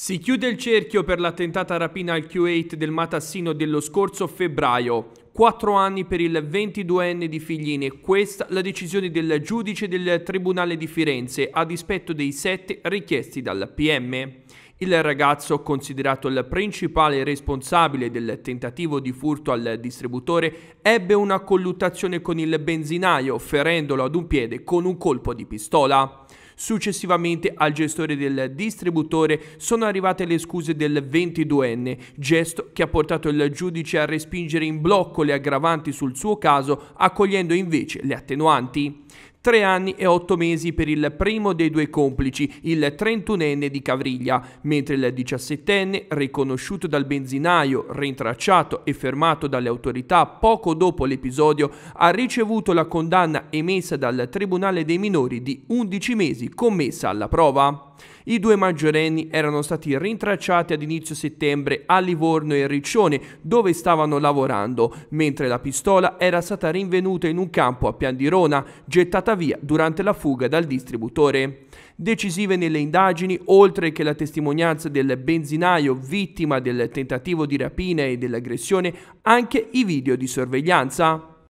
Si chiude il cerchio per l'attentata rapina al Q8 del Matassino dello scorso febbraio. Quattro anni per il 22enne di Figline, questa la decisione del giudice del Tribunale di Firenze a dispetto dei sette richiesti dal PM. Il ragazzo, considerato il principale responsabile del tentativo di furto al distributore, ebbe una colluttazione con il benzinaio, ferendolo ad un piede con un colpo di pistola. Successivamente al gestore del distributore sono arrivate le scuse del 22enne, gesto che ha portato il giudice a respingere in blocco le aggravanti sul suo caso, accogliendo invece le attenuanti. Tre anni e otto mesi per il primo dei due complici, il 31enne di Cavriglia, mentre il 17enne, riconosciuto dal benzinaio, rintracciato e fermato dalle autorità poco dopo l'episodio, ha ricevuto la condanna emessa dal Tribunale dei minori di 11 mesi commessa alla prova. I due maggiorenni erano stati rintracciati ad inizio settembre a Livorno e Riccione, dove stavano lavorando, mentre la pistola era stata rinvenuta in un campo a Piandirona, gettata via durante la fuga dal distributore. Decisive nelle indagini, oltre che la testimonianza del benzinaio vittima del tentativo di rapina e dell'aggressione, anche i video di sorveglianza.